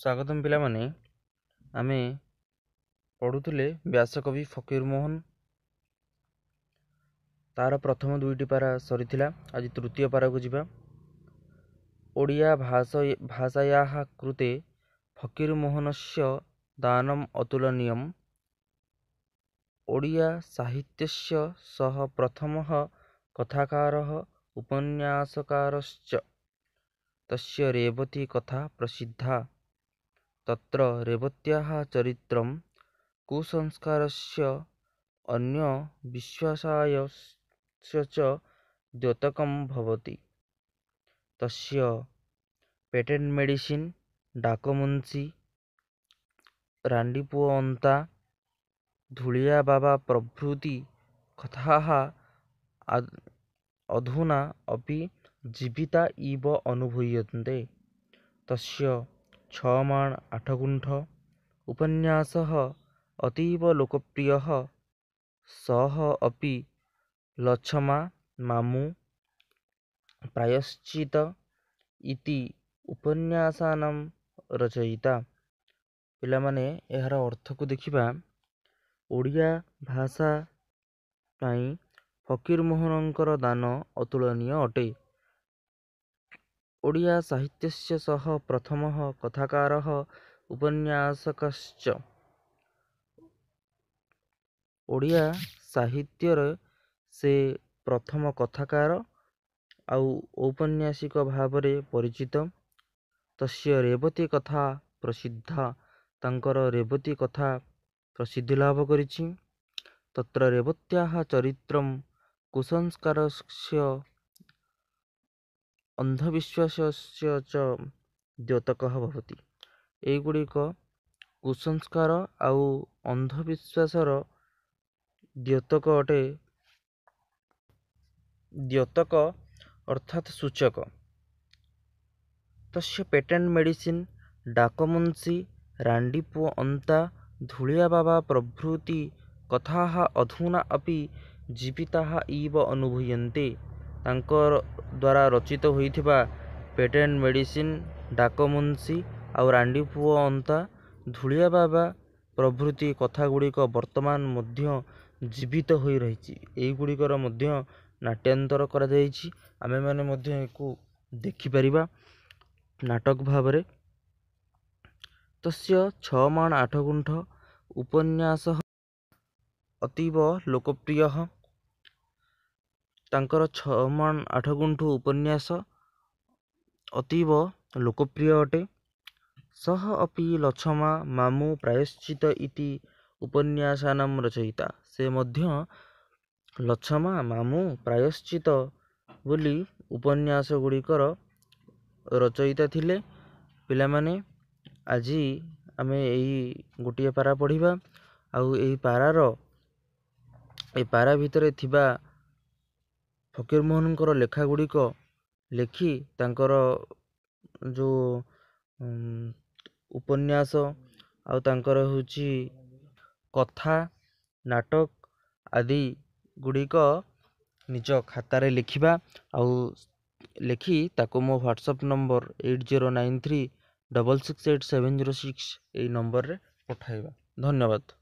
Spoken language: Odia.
ସ୍ୱାଗତମ ପିଲାମାନେ ଆମେ ପଢ଼ୁଥିଲେ ବ୍ୟାସକବି ଫକୀରମୋହନ ତା'ର ପ୍ରଥମ ଦୁଇଟି ପାରା ସରିଥିଲା ଆଜି ତୃତୀୟ ପାରାକୁ ଯିବା ଓଡ଼ିଆ ଭାଷା ଭାଷା କୃତେ ଫକୀରମୋହନସ୍ୟ ଦାନମ୍ ଅତୁଳନୀୟମ୍ ଓଡ଼ିଆ ସାହିତ୍ୟସ୍ୟ ସହ ପ୍ରଥମः କଥାକାରः ଉପନ୍ୟାସକାରଶ୍ଚ ତସ୍ୟ ରେବତୀ କଥା ପ୍ରସିଦ୍ଧା तत्र रेवत्याः चरित्रं कुसंस्कारस्य अन्यविश्वासायस्य च द्योतकं भवति तस्य पेटेण्ट् मेडिसिन् डाकमुन्सि राण्डिपुअ अन्ता धूलिया बाबा प्रभृति कथाः अधुना अपि जीविता इव अनुभूयन्ते तस्य ଛଅମାଣ ଆଠଗୁଣ୍ଠ ଉପନ୍ୟାସ ଅତୀବ ଲୋକପ୍ରିୟ ସହ ଅପି ଲଛମା ମାମୁ ପ୍ରାୟଶ୍ଚିତ ଇତି ଉପନ୍ୟାସାନାମ ରଚୟିତା ପିଲାମାନେ ଏହାର ଅର୍ଥକୁ ଦେଖିବା ଓଡ଼ିଆ ଭାଷା ପାଇଁ ଫକୀରମୋହନଙ୍କର ଦାନ ଅତୁଳନୀୟ ଅଟେ ଓଡ଼ିଆ ସାହିତ୍ୟ ସହ ପ୍ରଥମ କଥାକାର ଉପନ୍ୟାସକ ଓଡ଼ିଆ ସାହିତ୍ୟରେ ସେ ପ୍ରଥମ କଥାକାର ଆଉ ଔପନ୍ୟାସିକ ଭାବରେ ପରିଚିତ ତସ୍ୟ ରେବତୀ କଥା ପ୍ରସିଦ୍ଧ ତାଙ୍କର ରେବତୀ କଥା ପ୍ରସିଦ୍ଧି ଲାଭ କରିଛି ତତ୍ର ରେବତ୍ୟା ଚରିତ୍ର କୁସଂସ୍କାର ଅନ୍ଧବିଶ୍ୱାସ ଚ ଦ୍ୟୋତକ ଭବତି ଏଗୁଡ଼ିକ କୁସଂସ୍କାର ଆଉ ଅନ୍ଧବିଶ୍ୱାସର ଦ୍ୟୋତକ ଅଟେ ଦ୍ୟୋତକ ଅର୍ଥାତ୍ ସୂଚକ ତସ୍ୟ ପେଟେଣ୍ଟ ମେଡ଼ିସିନ୍ ଡାକମୁନ୍ସି ରାଣ୍ଡିପୁଅ ଅନ୍ତା ଧୂଳିଆ ବାବା ପ୍ରଭୃତି କଥା ଅଧୁନା ଅପି ଜୀବିତା ଇବ ଅନୁଭୂୟନ୍ତେ ତାଙ୍କ ଦ୍ୱାରା ରଚିତ ହୋଇଥିବା ପେଟେଣ୍ଟ ମେଡ଼ିସିନ ଡାକମୁନ୍ସି ଆଉ ରାଣ୍ଡି ପୁଅ ଅନ୍ତା ଧୂଳିଆ ବାବା ପ୍ରଭୃତି କଥା ଗୁଡ଼ିକ ବର୍ତ୍ତମାନ ମଧ୍ୟ ଜୀବିତ ହୋଇ ରହିଛି ଏଇଗୁଡ଼ିକର ମଧ୍ୟ ନାଟ୍ୟାନ୍ତର କରାଯାଇଛି ଆମେମାନେ ମଧ୍ୟ ଏକୁ ଦେଖିପାରିବା ନାଟକ ଭାବରେ ତ ସେ ଛଅ ମାଣ ଆଠ ଗୁଣ୍ଠ ଉପନ୍ୟାସ ଅତୀବ ଲୋକପ୍ରିୟ ତାଙ୍କର ଛଅ ମାଣ ଆଠ ଗୁଣ୍ଠୁ ଉପନ୍ୟାସ ଅତୀବ ଲୋକପ୍ରିୟ ଅଟେ ସହ ଅପି ଲଛମା ମାମୁ ପ୍ରାୟଶ୍ଚିତ ଇତି ଉପନ୍ୟାସାନାମ ରଚୟିତା ସେ ମଧ୍ୟ ଲଛମା ମାମୁ ପ୍ରାୟଶ୍ଚିତ ବୋଲି ଉପନ୍ୟାସ ଗୁଡ଼ିକର ରଚୟିତା ଥିଲେ ପିଲାମାନେ ଆଜି ଆମେ ଏହି ଗୋଟିଏ ପାରା ପଢ଼ିବା ଆଉ ଏହି ପାରାର ଏ ପାରା ଭିତରେ ଥିବା ଫକୀରମୋହନଙ୍କର ଲେଖାଗୁଡ଼ିକ ଲେଖି ତାଙ୍କର ଯେଉଁ ଉପନ୍ୟାସ ଆଉ ତାଙ୍କର ହେଉଛି କଥା ନାଟକ ଆଦି ଗୁଡ଼ିକ ନିଜ ଖାତାରେ ଲେଖିବା ଆଉ ଲେଖି ତାକୁ ମୋ WhatsApp number eight zero nine three double six eight seven zero six ଏଇ ନମ୍ବରରେ ପଠାଇବା ଧନ୍ୟବାଦ